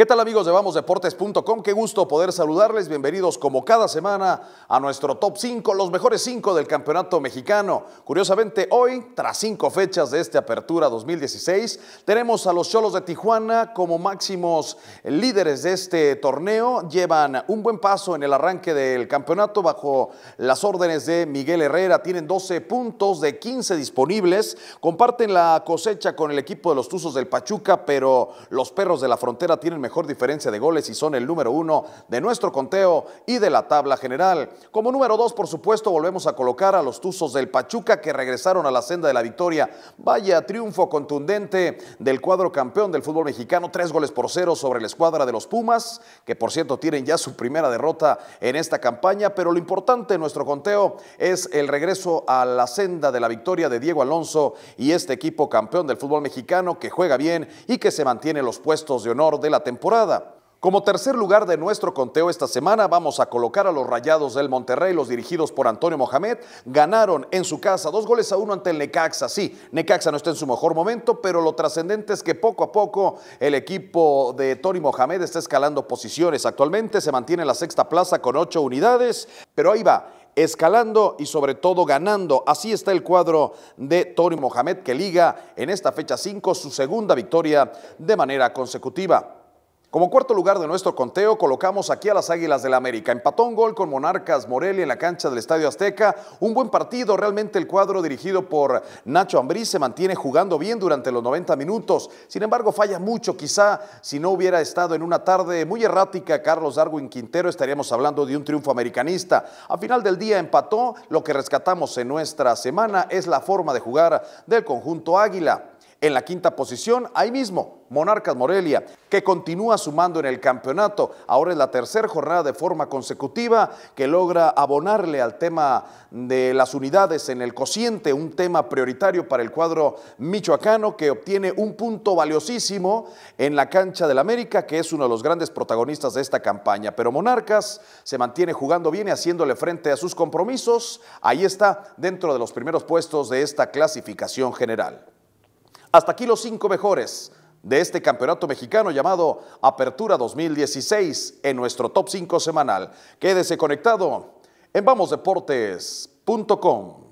¿Qué tal amigos de VamosDeportes.com? Qué gusto poder saludarles. Bienvenidos como cada semana a nuestro top 5, los mejores 5 del campeonato mexicano. Curiosamente, hoy, tras 5 fechas de esta apertura 2016, tenemos a los Cholos de Tijuana como máximos líderes de este torneo. Llevan un buen paso en el arranque del campeonato bajo las órdenes de Miguel Herrera. Tienen 12 puntos de 15 disponibles. Comparten la cosecha con el equipo de los Tuzos del Pachuca, pero los Perros de la Frontera tienen mejor mejor diferencia de goles y son el número uno de nuestro conteo y de la tabla general. Como número dos, por supuesto, volvemos a colocar a los Tuzos del Pachuca que regresaron a la senda de la victoria. Vaya triunfo contundente del cuadro campeón del fútbol mexicano, tres goles por cero sobre la escuadra de los Pumas, que por cierto tienen ya su primera derrota en esta campaña, pero lo importante en nuestro conteo es el regreso a la senda de la victoria de Diego Alonso y este equipo campeón del fútbol mexicano que juega bien y que se mantiene en los puestos de honor de la temporada. Como tercer lugar de nuestro conteo esta semana, vamos a colocar a los Rayados del Monterrey, los dirigidos por Antonio Mohamed. Ganaron en su casa dos goles a uno ante el Necaxa. Sí, Necaxa no está en su mejor momento, pero lo trascendente es que poco a poco el equipo de Tony Mohamed está escalando posiciones. Actualmente se mantiene en la sexta plaza con ocho unidades, pero ahí va escalando y sobre todo ganando. Así está el cuadro de Tony Mohamed que liga en esta fecha 5 su segunda victoria de manera consecutiva. Como cuarto lugar de nuestro conteo, colocamos aquí a las Águilas de la América. Empató un gol con Monarcas Morelia en la cancha del Estadio Azteca. Un buen partido, realmente el cuadro dirigido por Nacho Ambrí se mantiene jugando bien durante los 90 minutos. Sin embargo, falla mucho. Quizá si no hubiera estado en una tarde muy errática, Carlos Darwin Quintero, estaríamos hablando de un triunfo americanista. A final del día empató. Lo que rescatamos en nuestra semana es la forma de jugar del conjunto Águila. En la quinta posición, ahí mismo, Monarcas Morelia, que continúa sumando en el campeonato. Ahora es la tercera jornada de forma consecutiva que logra abonarle al tema de las unidades en el cociente, un tema prioritario para el cuadro michoacano que obtiene un punto valiosísimo en la cancha del América, que es uno de los grandes protagonistas de esta campaña. Pero Monarcas se mantiene jugando bien y haciéndole frente a sus compromisos. Ahí está dentro de los primeros puestos de esta clasificación general. Hasta aquí los cinco mejores de este campeonato mexicano llamado Apertura 2016 en nuestro top 5 semanal. Quédese conectado en vamosdeportes.com.